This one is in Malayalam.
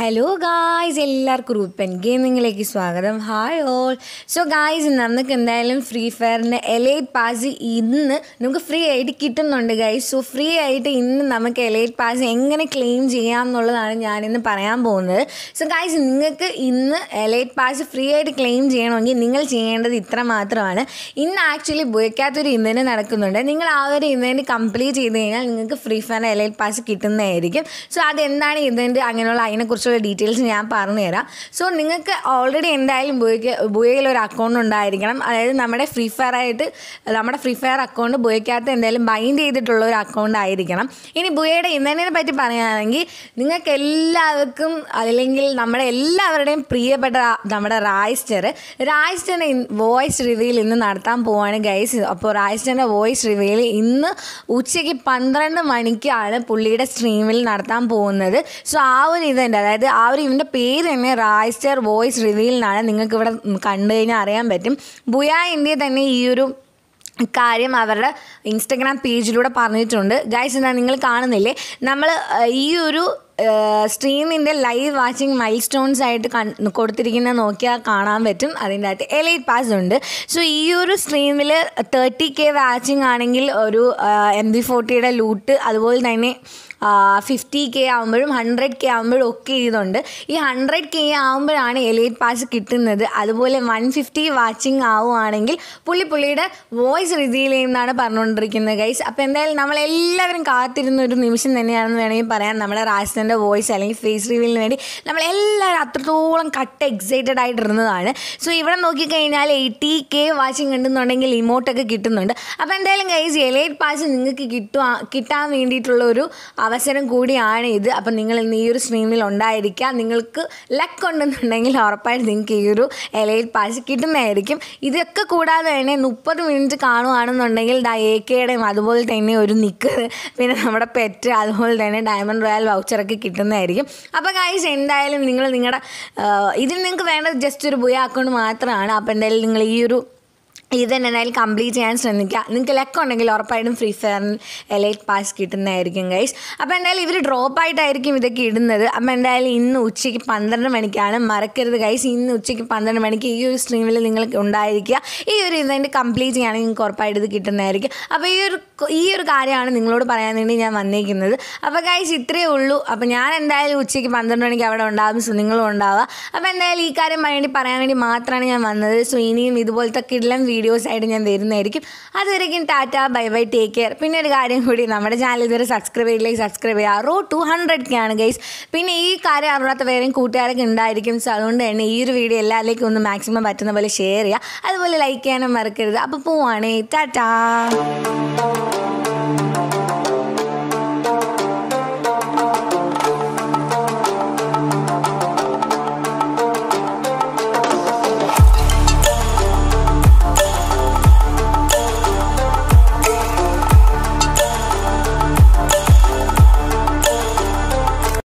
ഹലോ ഗായ്സ് എല്ലാവർക്കും റൂപ്പൻ ഗെയിമിങ്ങിലേക്ക് സ്വാഗതം ഹായ് ഓൾ സോ ഗായ്സ് നമുക്ക് എന്തായാലും ഫ്രീ ഫയറിൻ്റെ എലൈറ്റ് പാസ് ഇന്ന് നമുക്ക് ഫ്രീ ആയിട്ട് കിട്ടുന്നുണ്ട് ഗൈസ് സോ ഫ്രീ ആയിട്ട് ഇന്ന് നമുക്ക് എലൈറ്റ് പാസ് എങ്ങനെ ക്ലെയിം ചെയ്യാം എന്നുള്ളതാണ് ഞാനിന്ന് പറയാൻ പോകുന്നത് സോ ഗായ്സ് നിങ്ങൾക്ക് ഇന്ന് എലൈറ്റ് പാസ് ഫ്രീ ആയിട്ട് ക്ലെയിം ചെയ്യണമെങ്കിൽ നിങ്ങൾ ചെയ്യേണ്ടത് ഇത്ര മാത്രമാണ് ഇന്ന് ആക്ച്വലി ബുയക്കാത്തൊരു ഇന്നന് നടക്കുന്നുണ്ട് നിങ്ങൾ ആ ഒരു ഇന്നന് കംപ്ലീറ്റ് ചെയ്ത് കഴിഞ്ഞാൽ നിങ്ങൾക്ക് ഫ്രീ ഫയർ എലൈറ്റ് പാസ് കിട്ടുന്നതായിരിക്കും സോ അതെന്താണ് ഇന്നൻ്റെ അങ്ങനെയുള്ള അതിനെക്കുറിച്ച് അതിനെക്കുറിച്ചുള്ള ഡീറ്റെയിൽസ് ഞാൻ പറഞ്ഞു തരാം സോ നിങ്ങൾക്ക് ഓൾറെഡി എന്തായാലും ബുയക്ക് ഒരു അക്കൗണ്ട് ഉണ്ടായിരിക്കണം അതായത് നമ്മുടെ ഫ്രീ ഫയർ ആയിട്ട് നമ്മുടെ ഫ്രീ ഫയർ അക്കൗണ്ട് ബുയക്കകത്ത് എന്തായാലും ബൈൻഡ് ചെയ്തിട്ടുള്ള ഒരു അക്കൗണ്ട് ആയിരിക്കണം ഇനി ബുയയുടെ ഇന്നതിനെ പറ്റി പറയുകയാണെങ്കിൽ നിങ്ങൾക്ക് എല്ലാവർക്കും അല്ലെങ്കിൽ നമ്മുടെ എല്ലാവരുടെയും പ്രിയപ്പെട്ട നമ്മുടെ റായ്സ്റ്റർ റായ്സ്റ്ററിൻ്റെ വോയിസ് റിവ്യൂയിൽ ഇന്ന് നടത്താൻ പോവാണ് ഗൈസ് അപ്പോൾ റായ്സ്റ്ററിൻ്റെ വോയിസ് റിവ്യൂയിൽ ഇന്ന് ഉച്ചയ്ക്ക് പന്ത്രണ്ട് മണിക്കാണ് പുള്ളിയുടെ സ്ട്രീമിൽ നടത്താൻ പോകുന്നത് സോ ആ ഒരു ഇതുണ്ട് അതായത് അതായത് ആ ഒരു ഇവൻ്റെ പേര് തന്നെ റായ്സ്റ്റർ വോയിസ് റിവീൽ എന്നാണ് നിങ്ങൾക്ക് ഇവിടെ കണ്ടു കഴിഞ്ഞാൽ അറിയാൻ പറ്റും ബുയ ഇന്ത്യ തന്നെ ഈ ഒരു കാര്യം അവരുടെ ഇൻസ്റ്റഗ്രാം പേജിലൂടെ പറഞ്ഞിട്ടുണ്ട് ഗൈസ് എന്താ നിങ്ങൾ കാണുന്നില്ലേ നമ്മൾ ഈ ഒരു സ്ട്രീമിൻ്റെ ലൈവ് വാച്ചിങ് മൈൽ സ്റ്റോൺസ് ആയിട്ട് കൊടുത്തിരിക്കുന്ന നോക്കിയാൽ കാണാൻ പറ്റും അതിൻ്റെ അകത്ത് എലൈറ്റ് പാസ് ഉണ്ട് സോ ഈ ഒരു സ്ട്രീമിൽ തേർട്ടി കെ വാച്ചിങ് ആണെങ്കിൽ ഒരു എം ബി ഫോർട്ടിയുടെ ലൂട്ട് അതുപോലെ തന്നെ ഫിഫ്റ്റി കെ ആകുമ്പോഴും ഹൺഡ്രഡ് കെ ആകുമ്പോഴും ഒക്കെ ഇതുണ്ട് ഈ ഹൺഡ്രഡ് കെ ആകുമ്പോഴാണ് എലൈറ്റ് പാസ് കിട്ടുന്നത് അതുപോലെ വൺ ഫിഫ്റ്റി വാച്ചിങ് ആവുകയാണെങ്കിൽ പുള്ളി പുള്ളിയുടെ വോയിസ് റിവീൽ ചെയ്യുന്നതാണ് പറഞ്ഞുകൊണ്ടിരിക്കുന്നത് ഗൈസ് അപ്പോൾ എന്തായാലും നമ്മളെല്ലാവരും കാത്തിരുന്ന ഒരു നിമിഷം തന്നെയാണെന്ന് വേണമെങ്കിൽ പറയാം നമ്മുടെ റാസൻ സാറിൻ്റെ വോയിസ് അല്ലെങ്കിൽ ഫേസ് റിവീലിന് വേണ്ടി നമ്മൾ എല്ലാവരും അത്രത്തോളം കട്ട് എക്സൈറ്റഡ് ആയിട്ടിരുന്നതാണ് സോ ഇവിടെ നോക്കിക്കഴിഞ്ഞാൽ എയ്റ്റി കെ വാച്ചിങ് ഉണ്ടെന്നുണ്ടെങ്കിൽ ഇമോട്ടൊക്കെ കിട്ടുന്നുണ്ട് അപ്പോൾ എന്തായാലും കൈസ് എലൈറ്റ് പാസ് നിങ്ങൾക്ക് കിട്ടുക കിട്ടാൻ വേണ്ടിയിട്ടുള്ള ഒരു അവസരം കൂടിയാണ് ഇത് അപ്പം നിങ്ങൾ ഇന്ന് ഈ ഒരു സ്ട്രീമിൽ ഉണ്ടായിരിക്കുക നിങ്ങൾക്ക് ലക്ക് ഉണ്ടെന്നുണ്ടെങ്കിൽ ഉറപ്പായിട്ട് നിങ്ങൾക്ക് ഈ ഒരു എലൈറ്റ് പാസ് കിട്ടുന്നതായിരിക്കും ഇതൊക്കെ കൂടാതെ തന്നെ മുപ്പത് മിനിറ്റ് കാണുകയാണെന്നുണ്ടെങ്കിൽ ദ എ കെയുടെയും അതുപോലെ തന്നെ ഒരു നിക്ക് പിന്നെ നമ്മുടെ പെറ്റ് അതുപോലെ തന്നെ ഡയമണ്ട് റോയൽ വൗച്ചറൊക്കെ കിട്ടുന്നതായിരിക്കും അപ്പോൾ കാശ് എന്തായാലും നിങ്ങൾ നിങ്ങളുടെ ഇതിൽ നിങ്ങൾക്ക് വേണ്ടത് ജസ്റ്റ് ഒരു ബുയ അക്കൗണ്ട് മാത്രമാണ് അപ്പോൾ എന്തായാലും നിങ്ങൾ ഈ ഒരു ഇത് തന്നെ എന്തായാലും കംപ്ലീറ്റ് ചെയ്യാൻ ശ്രമിക്കുക നിങ്ങൾക്ക് ലക്ക് ഉണ്ടെങ്കിൽ ഉറപ്പായിട്ടും ഫ്രീ ഫയറിൽ എലൈറ്റ് പാസ് കിട്ടുന്നതായിരിക്കും ഗൈസ് അപ്പോൾ എന്തായാലും ഇവർ ഡ്രോപ്പ് ആയിട്ടായിരിക്കും ഇതൊക്കെ ഇടുന്നത് അപ്പോൾ എന്തായാലും ഇന്ന് ഉച്ചയ്ക്ക് പന്ത്രണ്ട് മണിക്കാണ് മറക്കരുത് ഗൈസ് ഇന്ന് ഉച്ചയ്ക്ക് പന്ത്രണ്ട് മണിക്ക് ഈ ഒരു സ്ട്രീമിൽ നിങ്ങൾക്ക് ഉണ്ടായിരിക്കുക ഈ ഒരു ഇതിൻ്റെ കംപ്ലീറ്റ് ചെയ്യുകയാണെങ്കിൽ നിങ്ങൾക്ക് ഉറപ്പായിട്ട് ഇത് കിട്ടുന്നതായിരിക്കും അപ്പോൾ ഈ ഒരു ഈ ഒരു കാര്യമാണ് നിങ്ങളോട് പറയാൻ വേണ്ടി ഞാൻ വന്നിരിക്കുന്നത് അപ്പോൾ ഗൈസ് ഇത്രയേ ഉള്ളൂ അപ്പോൾ ഞാൻ എന്തായാലും ഉച്ചയ്ക്ക് പന്ത്രണ്ട് മണിക്ക് അവിടെ ഉണ്ടാകും സോ നിങ്ങളും ഉണ്ടാവുക അപ്പോൾ എന്തായാലും ഈ കാര്യം വേണ്ടി പറയാൻ വേണ്ടി മാത്രമാണ് ഞാൻ വന്നത് സോ ഇനിയും ഇതുപോലത്തെ കിടലം വീഡിയോസായിട്ട് ഞാൻ വരുന്നതായിരിക്കും അതുവരെയും tata bye bye take care പിന്നെ ഒരു കാര്യം കൂടി നമ്മുടെ ചാനൽ ഇതുവരെ സബ്സ്ക്രൈബ് ചെയ്തില്ലെങ്കിൽ സബ്സ്ക്രൈബ് ചെയ്യുക റോ ടു ഹൺഡ്രഡ് ആണ് ഗൈസ് പിന്നെ ഈ കാര്യം അറിയാത്ത വേറെയും കൂട്ടുകാരൊക്കെ ഉണ്ടായിരിക്കും സോ അതുകൊണ്ട് തന്നെ ഈ ഒരു വീഡിയോ എല്ലാവരിലേക്കും ഒന്ന് മാക്സിമം പറ്റുന്ന പോലെ ഷെയർ ചെയ്യുക അതുപോലെ ലൈക്ക് ചെയ്യാനും മറക്കരുത് അപ്പോൾ പോവാണേ ടാറ്റാ